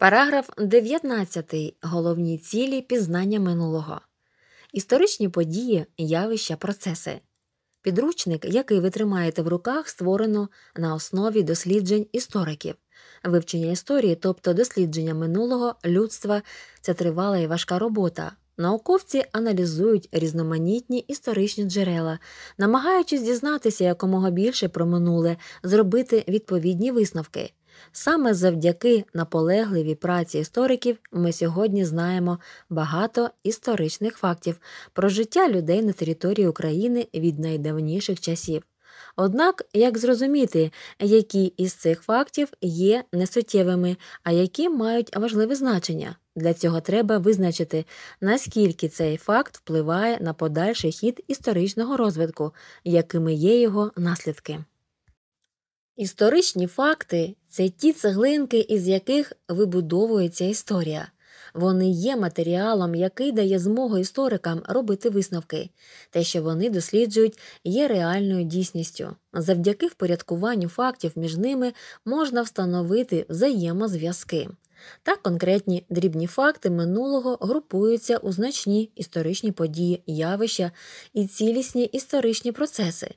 Параграф 19. Головні цілі пізнання минулого. Історичні події, явища, процеси. Підручник, який ви тримаєте в руках, створено на основі досліджень істориків. Вивчення історії, тобто дослідження минулого людства, це тривала і важка робота. Науковці аналізують різноманітні історичні джерела, намагаючись дізнатися якомога більше про минуле, зробити відповідні висновки. Саме завдяки наполегливій праці істориків ми сьогодні знаємо багато історичних фактів про життя людей на території України від найдавніших часів. Однак, як зрозуміти, які із цих фактів є несуттєвими, а які мають важливе значення? Для цього треба визначити, наскільки цей факт впливає на подальший хід історичного розвитку, якими є його наслідки. Історичні факти це ті цеглинки, із яких вибудовується історія. Вони є матеріалом, який дає змогу історикам робити висновки. Те, що вони досліджують, є реальною дійсністю. Завдяки впорядкуванню фактів між ними можна встановити взаємозв'язки. Так конкретні дрібні факти минулого групуються у значні історичні події, явища і цілісні історичні процеси.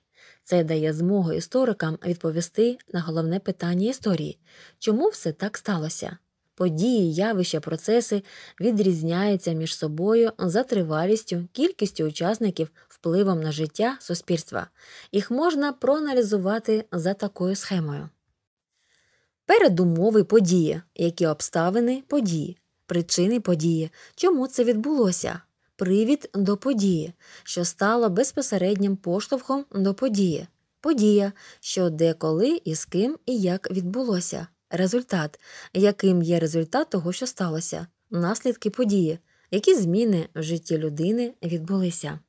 Це дає змогу історикам відповісти на головне питання історії чому все так сталося? Події, явища, процеси відрізняються між собою за тривалістю, кількістю учасників, впливом на життя суспільства. Їх можна проаналізувати за такою схемою. Передумови події, які обставини події, причини події, чому це відбулося, привід до події, що стало безпосереднім поштовхом до події, подія, що де, коли і з ким і як відбулося, результат, яким є результат того, що сталося, наслідки події, які зміни в житті людини відбулися.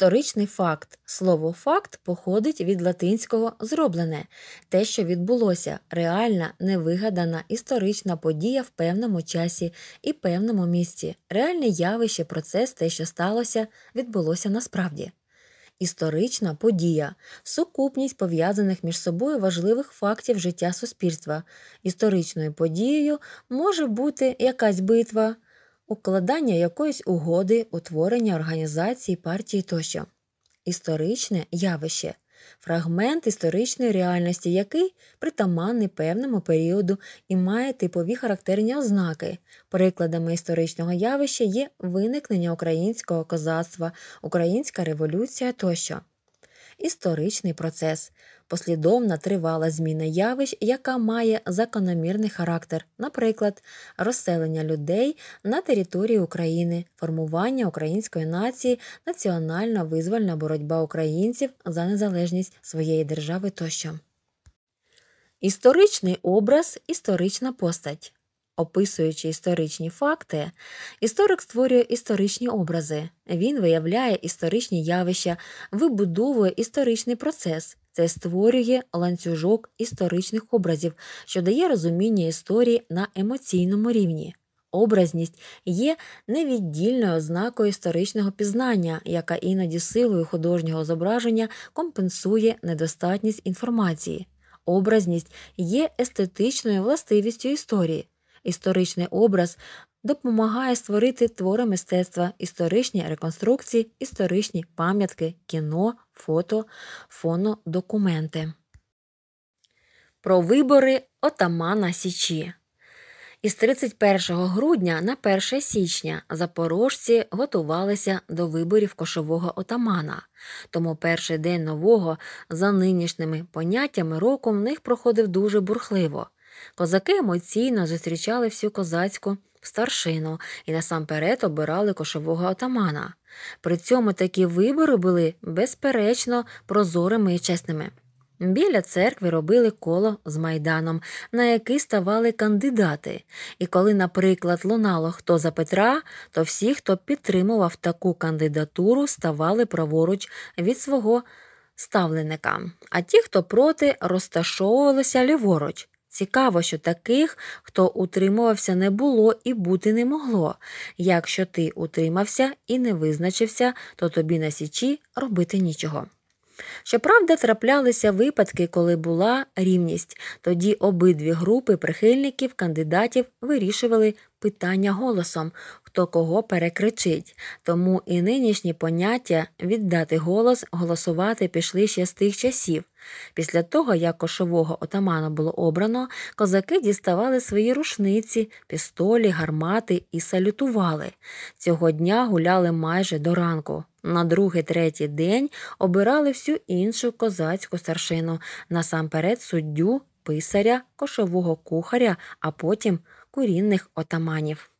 Історичний факт. Слово факт походить від латинського зроблене, те, що відбулося, реальна, невигадана історична подія в певному часі і певному місці, реальне явище, процес, те, що сталося, відбулося насправді. Історична подія, сукупність пов'язаних між собою важливих фактів життя суспільства. Історичною подією може бути якась битва, укладання якоїсь угоди, утворення організації, партії тощо, історичне явище, фрагмент історичної реальності, який притаманний певному періоду і має типові характерні ознаки. Прикладами історичного явища є виникнення українського козацтва, українська революція тощо. Історичний процес послідовна тривала зміна явищ, яка має закономірний характер, наприклад, розселення людей на території України, формування української нації, національна визвольна боротьба українців за незалежність своєї держави тощо. Історичний образ, історична постать. Описуючи історичні факти, історик створює історичні образи, він виявляє історичні явища, вибудовує історичний процес, це створює ланцюжок історичних образів, що дає розуміння історії на емоційному рівні. Образність є невіддільною ознакою історичного пізнання, яка іноді силою художнього зображення компенсує недостатність інформації. Образність є естетичною властивістю історії. Історичний образ допомагає створити твори мистецтва, історичні реконструкції, історичні пам'ятки, кіно, фото, фонодокументи. Про вибори отамана Січі. Із 31 грудня на 1 січня запорожці готувалися до виборів кошового отамана, тому перший день нового за нинішніми поняттями року в них проходив дуже бурхливо. Козаки емоційно зустрічали всю козацьку старшину і насамперед обирали кошового отамана. При цьому такі вибори були безперечно прозорими і чесними. Біля церкви робили коло з майданом, на який ставали кандидати, і коли, наприклад, лунало хто за Петра, то всі, хто підтримував таку кандидатуру, ставали праворуч від свого ставленика, а ті, хто проти, розташовувалися ліворуч. Цікаво, що таких, хто утримувався, не було і бути не могло. Якщо ти утримався і не визначився, то тобі на січі робити нічого. Щоправда, траплялися випадки, коли була рівність. Тоді обидві групи прихильників кандидатів вирішували питання голосом, хто кого перекричить. Тому і нинішні поняття віддати голос, голосувати пішли ще з тих часів. Після того, як кошового отамана було обрано, козаки діставали свої рушниці, пістолі, гармати і салютували. Цього дня гуляли майже до ранку. На другий третій день обирали всю іншу козацьку старшину, насамперед суддю, писаря, кошового кухаря, а потім курінних отаманів.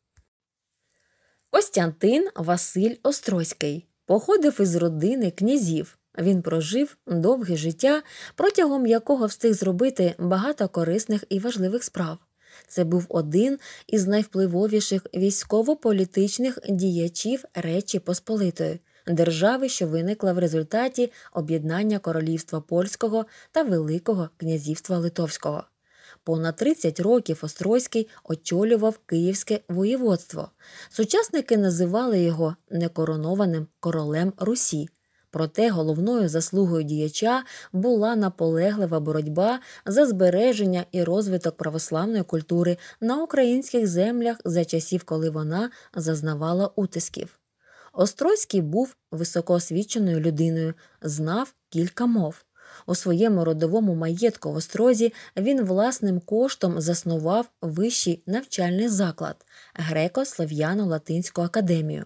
Костянтин Василь Острозький походив із родини князів. Він прожив довге життя, протягом якого встиг зробити багато корисних і важливих справ. Це був один із найвпливовіших військово-політичних діячів Речі Посполитої, держави, що виникла в результаті об'єднання королівства польського та Великого князівства Литовського. Понад 30 років Острозький очолював Київське воєводство. Сучасники називали його некоронованим королем Русі. Проте головною заслугою діяча була наполеглива боротьба за збереження і розвиток православної культури на українських землях за часів, коли вона зазнавала утисків. Острозький був високоосвіченою людиною, знав кілька мов. У своєму родовому маєтку в Острозі він власним коштом заснував вищий навчальний заклад греко-слов'яно-латинську академію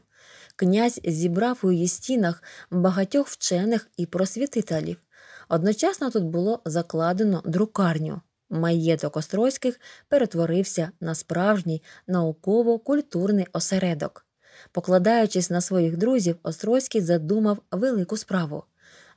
князь зібрав у її стінах багатьох вчених і просвітителів. Одночасно тут було закладено друкарню. Маєток Острозьких перетворився на справжній науково-культурний осередок. Покладаючись на своїх друзів, остройський задумав велику справу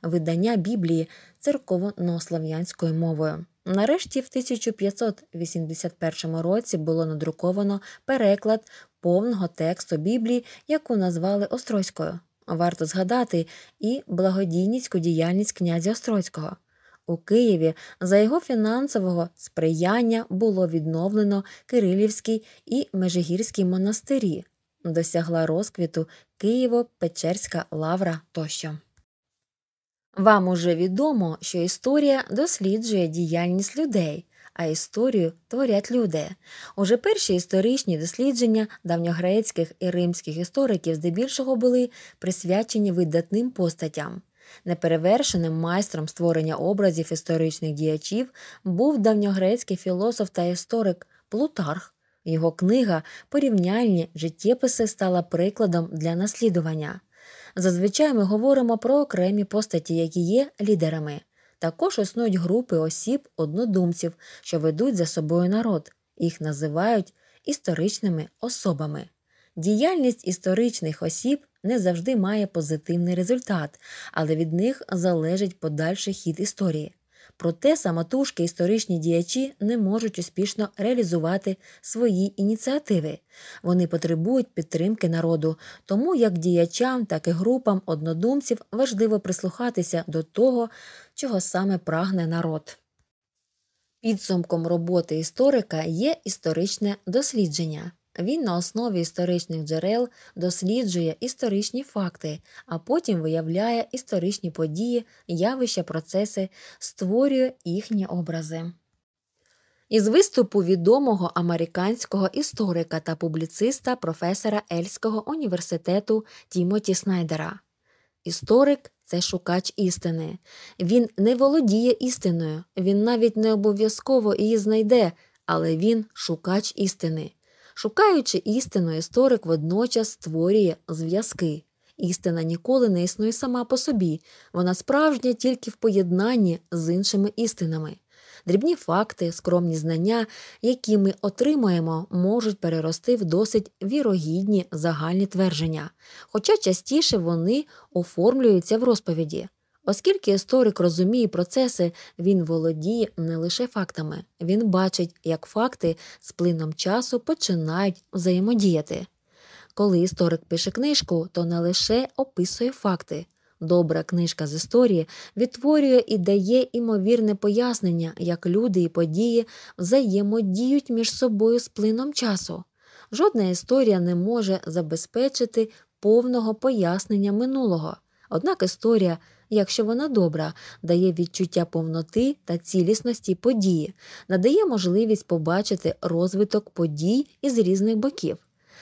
видання Біблії церковно-слов'янською мовою. Нарешті, в 1581 році було надруковано переклад повного тексту Біблії, яку назвали Острозькою. Варто згадати і благодійницьку діяльність князя Острозького. У Києві за його фінансового сприяння було відновлено Кирилівський і Межигірський монастирі, досягла розквіту Києво-Печерська лавра тощо. Вам уже відомо, що історія досліджує діяльність людей, а історію творять люди. Уже перші історичні дослідження давньогрецьких і римських істориків здебільшого були присвячені видатним постатям. Неперевершеним майстром створення образів історичних діячів був давньогрецький філософ та історик Плутарх. Його книга Порівняльні життєписи стала прикладом для наслідування. Зазвичай ми говоримо про окремі постаті, які є лідерами. Також існують групи осіб, однодумців, що ведуть за собою народ, їх називають історичними особами. Діяльність історичних осіб не завжди має позитивний результат, але від них залежить подальший хід історії. Проте самотужки історичні діячі не можуть успішно реалізувати свої ініціативи. Вони потребують підтримки народу. Тому як діячам, так і групам однодумців важливо прислухатися до того, чого саме прагне народ. Підсумком роботи історика є історичне дослідження. Він на основі історичних джерел досліджує історичні факти, а потім виявляє історичні події, явища, процеси, створює їхні образи. Із виступу відомого американського історика та публіциста професора Ельського університету Тімоті Снайдера. Історик це шукач істини. Він не володіє істиною, він навіть не обов'язково її знайде, але він шукач істини. Шукаючи істину, історик водночас створює зв'язки. Істина ніколи не існує сама по собі, вона справжня тільки в поєднанні з іншими істинами. Дрібні факти, скромні знання, які ми отримаємо, можуть перерости в досить вірогідні загальні твердження, хоча частіше вони оформлюються в розповіді. Оскільки історик розуміє процеси, він володіє не лише фактами, він бачить, як факти з плином часу починають взаємодіяти. Коли історик пише книжку, то не лише описує факти. Добра книжка з історії відтворює і дає імовірне пояснення, як люди і події взаємодіють між собою з плином часу. Жодна історія не може забезпечити повного пояснення минулого. Однак історія, якщо вона добра, дає відчуття повноти та цілісності події, надає можливість побачити розвиток подій із різних боків.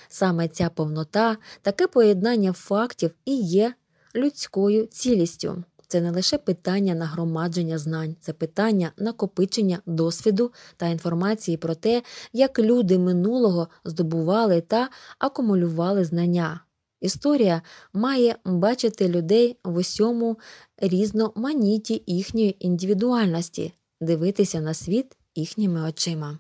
Саме ця повнота, таке поєднання фактів і є людською цілістю. Це не лише питання нагромадження знань, це питання накопичення досвіду та інформації про те, як люди минулого здобували та акумулювали знання. Історія має бачити людей в усьому різноманіті їхньої індивідуальності, дивитися на світ їхніми очима.